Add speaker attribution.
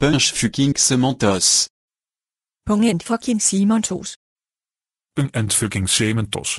Speaker 1: Punch fucking Sementos.
Speaker 2: Punch and fucking Sementos.
Speaker 1: Punch and fucking Sementos.